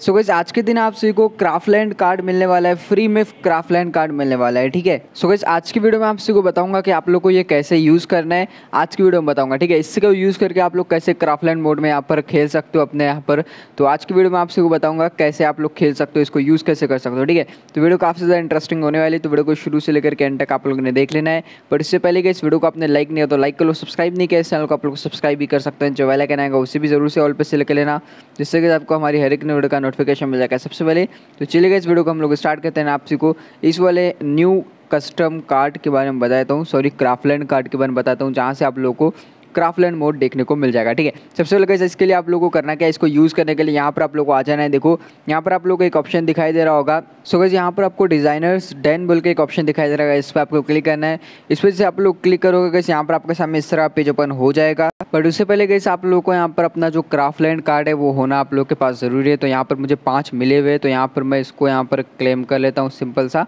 सो so आज के दिन आप सभी को क्राफ्टलैंड कार्ड मिलने वाला है फ्री में क्राफ्टलैंड कार्ड मिलने वाला है ठीक है सो गैस आज की वीडियो में आप सभी को बताऊंगा कि आप लोग को ये कैसे यूज़ करना है आज की वीडियो में बताऊंगा ठीक है इसका यूज़ करके आप लोग कैसे क्राफ्टलैंड मोड में यहाँ पर खेल सकते हो अपने यहाँ पर तो आज की वीडियो में आप सभी को बताऊंगा कैसे आप लोग खेल सकते हो इसको यूज़ कैसे कर सकते हो ठीक है तो वीडियो काफ़ी ज़्यादा इंटरेस्टिंग होने वाली तो वीडियो को शुरू से लेकर के एंड तक आप लोग ने देख लेना है बट इससे पहले कि इस वीडियो को आपने लाइक नहीं किया तो लाइक कर लो सब्सक्राइब नहीं किया इस चैनल को आप लोग सब्सक्राइब भी कर सकते हैं जो वाला कहना है उसे भी जरूर से ऑल पर से लेकर लेना जिससे कि आपको हमारी हर एक वीडियो का नोटिफिकेशन मिल जाएगा सबसे पहले तो चलिए गए इस वीडियो को हम लोग स्टार्ट करते हैं आपसी को इस वाले न्यू कस्टम कार्ड के बारे में बताता हूँ सॉरी क्राफ्टलैंड कार्ड के बारे में बताता हूँ जहाँ से आप लोगों को क्राफ्टलैंड मोड देखने को मिल जाएगा ठीक है सबसे पहले कैसे इसके लिए आप लोगों को करना क्या है इसको यूज़ करने के लिए यहाँ पर आप लोग को आ जाना है देखो यहाँ पर आप लोग को एक ऑप्शन दिखाई दे रहा होगा सो कैसे यहाँ पर आपको डिज़ाइनर्स डेन बोल के एक ऑप्शन दिखाई दे रहा है इस पर आपको क्लिक करना है इस पर जैसे आप लोग क्लिक करोगे कैसे यहाँ पर आपके सामने इस तरह पेज ओपन हो जाएगा बट उससे पहले कैसे आप लोग को यहाँ पर अपना जो क्राफ्टलैंड कार्ड है वो होना आप लोग के पास ज़रूरी है तो यहाँ पर मुझे पाँच मिले हुए तो यहाँ पर मैं इसको यहाँ पर क्लेम कर लेता हूँ सिंपल सा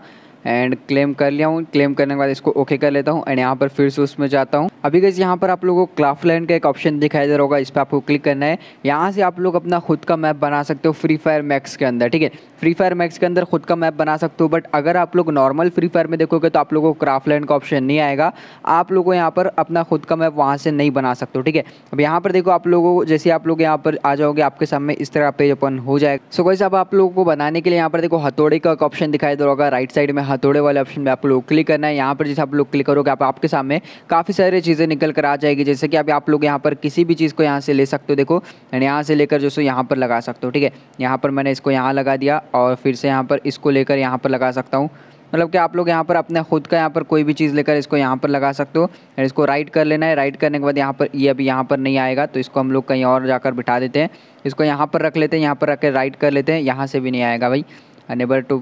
एंड क्लेम कर लिया हूँ क्लेम करने के बाद इसको ओके कर लेता हूँ एंड यहाँ पर फिर से उसमें जाता हूँ अभी गज यहाँ पर आप लोगों को क्लाफ लैंड का एक ऑप्शन दिखाई दे रहा होगा इस पर आपको क्लिक करना है यहाँ से आप लोग अपना खुद का मैप बना सकते हो फ्री फायर मैक्स के अंदर ठीक है फ्री फायर मैक्स के अंदर खुद का मैप बना सकते हो बट अगर आप लोग नॉर्मल फ्री फायर में देखोगे तो आप लोगों को क्राफ्ट लैंड का ऑप्शन नहीं आएगा आप लोगों यहाँ पर अपना खुद का मैप वहाँ से नहीं बना सकते हो ठीक है अब यहाँ पर देखो आप लोगों को जैसे आप लोग यहाँ पर आ जाओगे आपके सामने इस तरह पेज ओपन हो जाएगा सो वैसे अब आप लोगों को बनाने के लिए यहाँ पर देखो हथौड़े का ऑप्शन दिखाई दे रहा होगा राइट साइड में हथौड़े वाले ऑप्शन में आप लोग क्लिक करना है यहाँ पर जैसे आप लोग क्लिक करोगे आप आपके सामने काफ़ी सारी चीज़ें निकल कर आ जाएगी जैसे कि अभी आप लोग यहाँ पर किसी भी चीज़ को यहाँ से ले सकते हो देखो एंड यहाँ से लेकर जो सो यहाँ पर लगा सकते हो ठीक है यहाँ पर मैंने इसको यहाँ लगा दिया और फिर से यहाँ पर इसको लेकर यहाँ पर लगा सकता हूँ मतलब कि आप लोग यहाँ पर अपने खुद का यहाँ पर कोई भी चीज़ लेकर इसको यहाँ पर लगा सकते हो एंड इसको राइट कर लेना है राइट करने के बाद यहाँ पर ये अभी यहाँ पर नहीं आएगा तो इसको हम लोग कहीं और जाकर बिठा देते हैं इसको यहाँ पर रख लेते हैं यहाँ पर रख के राइट कर लेते हैं यहाँ से भी नहीं आएगा भाई अनेबल टू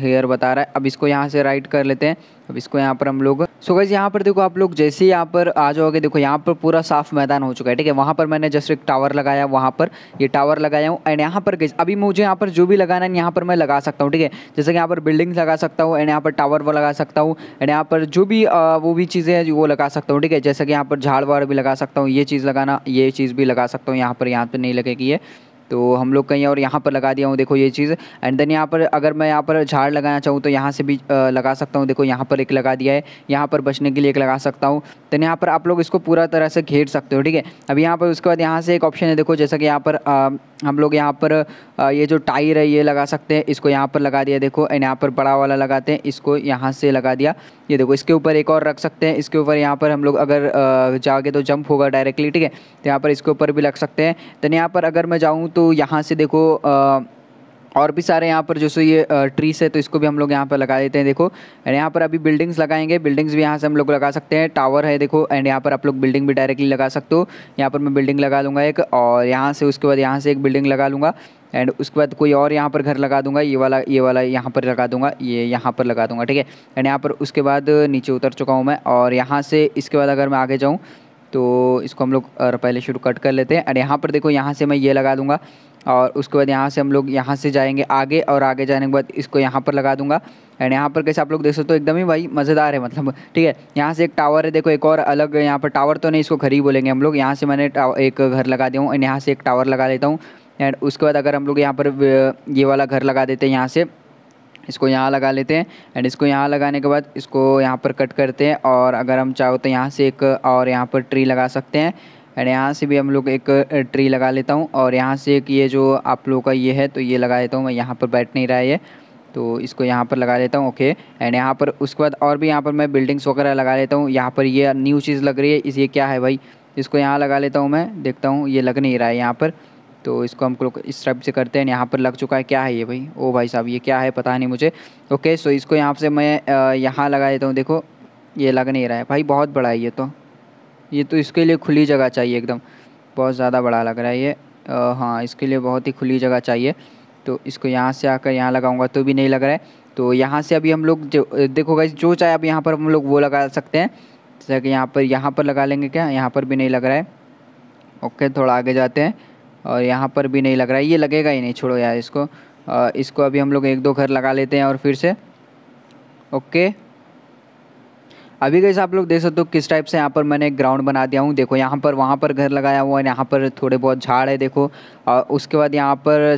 हेयर बता रहा है अब इसको यहाँ से राइट कर लेते हैं अब इसको यहाँ पर हम लोग सो गैस यहाँ पर देखो आप लोग जैसे ही यहाँ पर आ जाओगे देखो यहाँ पर पूरा साफ मैदान हो चुका है ठीक है वहाँ पर मैंने जस्ट एक टावर लगाया वहाँ पर ये टावर लगाया हूँ एंड यहाँ पर अभी मुझे यहाँ पर जो भी लगाना है यहाँ पर मैं लगा सकता हूँ ठीक है जैसे कि यहाँ पर बिल्डिंग लगा सकता हूँ एंड यहाँ पर टावर वो लगा सकता हूँ एंड यहाँ पर जो भी वो भी चीज़ें हैं वो लगा सकता हूँ ठीक है जैसे कि यहाँ पर झाड़ वाड़ भी लगा सकता हूँ ये चीज़ लगाना ये चीज़ भी लगा सकता हूँ यहाँ पर यहाँ पर नहीं लगेगी ये तो हम लोग कहीं और यहाँ पर लगा दिया हूँ देखो ये चीज़ एंड देन यहाँ पर अगर मैं यहाँ पर झाड़ लगाना चाहूँ तो यहाँ से भी लगा सकता हूँ देखो यहाँ पर एक लगा दिया है यहाँ पर बचने के लिए एक लगा सकता हूँ देन यहाँ पर आप लोग इसको पूरा तरह से घेर सकते हो ठीक है अब यहाँ पर उसके बाद यहाँ से एक ऑप्शन है देखो जैसा कि यहाँ पर हम लोग यहाँ पर ये जो टायर है ये लगा सकते हैं इसको यहाँ पर लगा दिया देखो एंड यहाँ पर बड़ा वाला लगाते हैं इसको यहाँ से लगा दिया ये देखो इसके ऊपर एक और रख सकते हैं इसके ऊपर यहाँ पर हम लोग अगर जाके तो जंप होगा डायरेक्टली ठीक है तो यहाँ पर इसके ऊपर भी रख सकते हैं देन यहाँ पर अगर मैं जाऊँ तो यहाँ से देखो और भी सारे यहाँ पर जो सो ये ट्रीस है तो इसको भी हम लोग यहाँ पर लगा देते हैं देखो एंड यहाँ पर अभी बिल्डिंग्स लगाएंगे बिल्डिंग्स भी यहाँ से हम लोग लगा सकते हैं टावर है देखो एंड यहाँ पर आप लोग बिल्डिंग भी डायरेक्टली लगा सकते हो यहाँ पर मैं बिल्डिंग लगा लूँगा एक और यहाँ से उसके बाद यहाँ से एक बिल्डिंग लगा लूँगा एंड उसके बाद कोई और यहाँ पर घर लगा दूंगा ये वाला ये वाला यहाँ पर लगा दूंगा ये यहाँ पर लगा दूंगा ठीक है एंड यहाँ पर उसके बाद नीचे उतर चुका हूँ मैं और यहाँ से इसके बाद अगर मैं आगे जाऊँ तो इसको हम लोग पहले शुरू कट कर लेते हैं एंड यहाँ पर देखो यहाँ से मैं ये लगा दूंगा और उसके बाद यहाँ से हम लोग यहाँ से जाएंगे आगे और आगे जाने के बाद इसको यहाँ पर लगा दूंगा एंड यहाँ पर कैसे आप लोग देख सकते हो एकदम ही भाई मज़ेदार है मतलब ठीक है यहाँ से एक टावर है देखो एक और अलग यहाँ पर टावर तो नहीं इसको ही बोलेंगे हम लोग यहाँ से मैंने एक घर लगा दिया एंड यहाँ से एक टावर लगा देता हूँ एंड उसके बाद अगर हम लोग यहाँ पर ये वाला घर लगा देते हैं यहाँ से इसको यहाँ लगा लेते हैं एंड इसको यहाँ लगाने के बाद इसको यहाँ पर कट करते हैं और अगर हम चाहो तो यहाँ से एक और यहाँ पर ट्री लगा सकते हैं एंड यहाँ से भी हम लोग एक ट्री लगा लेता हूँ और यहाँ से एक ये जो आप लोगों का ये है तो ये लगा देता हूँ मैं यहाँ पर बैठ नहीं रहा है तो इसको यहाँ पर लगा लेता हूँ ओके एंड यहाँ पर उसके बाद और भी यहाँ पर मैं बिल्डिंग्स वगैरह लगा लेता हूँ यहाँ पर ये न्यू चीज़ लग रही है इस ये क्या है भाई इसको यहाँ लगा लेता हूँ मैं देखता हूँ ये लग नहीं रहा है यहाँ पर तो इसको हम लोग इस टाइप से करते हैं यहाँ पर लग चुका है क्या है ये भाई ओ भाई साहब ये क्या है पता नहीं मुझे ओके सो इसको यहाँ से मैं यहाँ लगा देता हूँ देखो ये लग नहीं रहा है भाई बहुत बड़ा है ये तो ये तो इसके लिए खुली जगह चाहिए एकदम बहुत ज़्यादा बड़ा लग रहा है ये हाँ इसके लिए बहुत ही खुली जगह चाहिए तो इसको यहाँ से आकर यहाँ लगाऊंगा तो भी नहीं लग रहा है तो यहाँ से अभी हम लोग जो देखो गाइस जो चाहे अब यहाँ पर हम लोग वो लगा सकते हैं जैसे कि यहाँ पर यहाँ पर लगा लेंगे क्या यहाँ पर भी नहीं लग रहा है ओके थोड़ा आगे जाते हैं और यहाँ पर भी नहीं लग रहा है ये लगेगा ही नहीं छोड़ो यार इसको आ, इसको अभी हम लोग एक दो घर लगा लेते हैं और फिर से ओके अभी कैसे आप लोग देख सकते हो किस टाइप से यहाँ पर मैंने ग्राउंड बना दिया हूँ देखो यहाँ पर वहाँ पर घर लगाया हुआ है यहाँ पर थोड़े बहुत झाड़ है देखो और उसके बाद यहाँ पर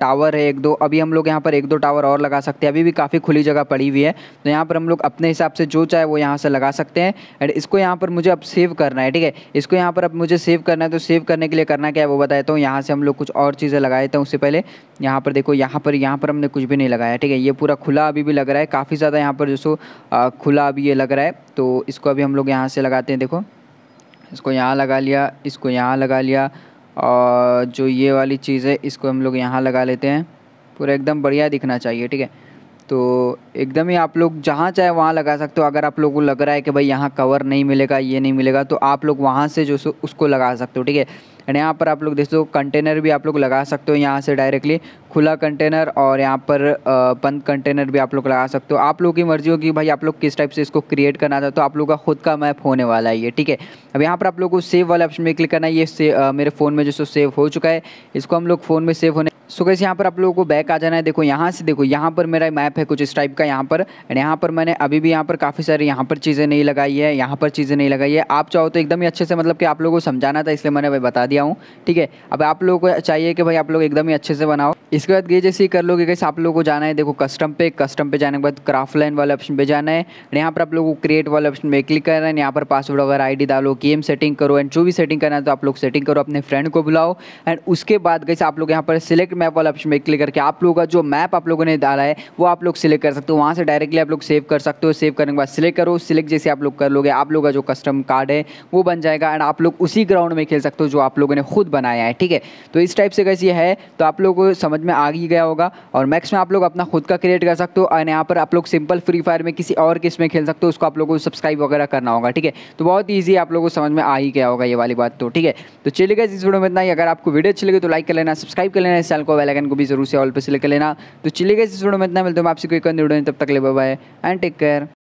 टावर है एक दो अभी हम लोग यहाँ पर एक दो टावर और लगा सकते हैं अभी भी काफ़ी खुली जगह पड़ी हुई है तो यहाँ पर हम लोग अपने हिसाब से जो चाहे वो यहाँ से लगा सकते हैं एंड इसको यहाँ पर मुझे अब सेव करना है ठीक है इसको यहाँ पर अब मुझे सेव करना है तो सेव करने के लिए करना क्या है वो बताया हूँ यहाँ से हम लोग कुछ और चीज़ें लगा थे उससे पहले यहाँ पर देखो यहाँ पर यहाँ पर हमने कुछ भी नहीं लगाया ठीक है ये पूरा खुला अभी भी लग रहा है काफ़ी ज़्यादा यहाँ पर जो खुला अभी ये लग रहा है तो इसको अभी हम लोग यहाँ से लगाते हैं देखो इसको यहाँ लगा लिया इसको यहाँ लगा लिया और जो ये वाली चीज़ है इसको हम लोग यहाँ लगा लेते हैं पूरा एकदम बढ़िया दिखना चाहिए ठीक है तो एकदम ही आप लोग जहाँ चाहे वहाँ लगा सकते हो अगर आप लोगों को लग रहा है कि भाई यहाँ कवर नहीं मिलेगा ये नहीं मिलेगा तो आप लोग वहाँ से जो उसको लगा सकते हो ठीक है एंड यहाँ पर आप लोग देख दो कंटेनर भी आप लोग लगा सकते हो यहाँ से डायरेक्टली खुला कंटेनर और यहाँ पर बंद कंटेनर भी आप लोग लगा सकते हो आप लोगों की मर्जी होगी भाई आप लोग किस टाइप से इसको क्रिएट करना चाहते हो तो आप लोग का खुद का मैप होने वाला है ये ठीक है अब यहाँ पर आप लोगों को सेव वाले ऑप्शन में क्लिक करना है ये से, आ, मेरे फ़ोन में जो सो सेव हो चुका है इसको हम लोग फ़ोन में सेव होने सो कैसे यहाँ पर आप लोगों को बैक आ जाना है देखो यहाँ से देखो यहाँ पर मेरा मैप है कुछ इस टाइप का यहाँ पर एंड यहाँ पर मैंने अभी भी यहाँ पर काफ़ी सारे यहाँ पर चीज़ें नहीं लगाई है यहाँ पर चीज़ें नहीं लगाई है आप चाहो तो एकदम ही अच्छे से मतलब कि आप लोगों को समझाना था इसलिए मैंने भाई बता दिया हूँ ठीक है अब आप लोगों को चाहिए कि भाई आप लोग एकदम ही अच्छे से बनाओ इसके बाद गई जैसे ही कर लोगे कैसे आप लोगों को जाना है देखो कस्टम पे कस्टम पे जाने के बाद क्राफ्ट लाइन वाले ऑप्शन पे जाना है यहाँ पर आप लोगों को क्रिएट वाले ऑप्शन में क्लिक करना है यहाँ पर पासवर्ड वगैरह आईडी डालो गेम सेटिंग करो एंड जो भी सेटिंग करना है तो आप लोग सेटिंग करो अपने फ्रेंड को बुलाओ एंड उसके बाद कैसे आप लोग यहाँ पर सिलेक्ट मैप वाला ऑप्शन में क्लिक करके आप लोगों का जो मैप आप लोगों ने डाला है वो आप लोग सिलेक्ट कर सकते हो वहाँ से डायरेक्टली आप लोग सेव कर सकते हो सेव करने के बाद सिलेक्ट करो सिलेक्ट जैसे आप लोग कर लोगे आप लोग का जो कस्टम कार्ड है वो बन जाएगा एंड आप लोग उसी ग्राउंड में खेल सकते हो जो आप लोगों ने खुद बनाया है ठीक है तो इस टाइप से कैसे है तो आप लोगों को समझ समझ में आ ही गया होगा और मैक्स में आप लोग अपना खुद का क्रिएट कर सकते हो और यहाँ पर आप लोग सिंपल फ्री फायर में किसी और किस में खेल सकते हो उसको आप लोगों को सब्सक्राइब वगैरह करना होगा ठीक है तो बहुत ईजी आप लोगों को समझ में आ ही गया होगा ये वाली बात तो ठीक है तो चलिएगा इस वीडियो में इतना ही अगर आपको वीडियो अच्छी लगे तो लाइक कर लेना सब्सक्राइब कर लेना इस चैनल को बेलाइकन को भी जरूर से ऑल पर सिलेक्ट कर लेना तो चलिएगा इस वीडियो में इतना मिलते हैं आपसे कोई कंदे वीडियो तब तक ले बाय एंड टेक केयर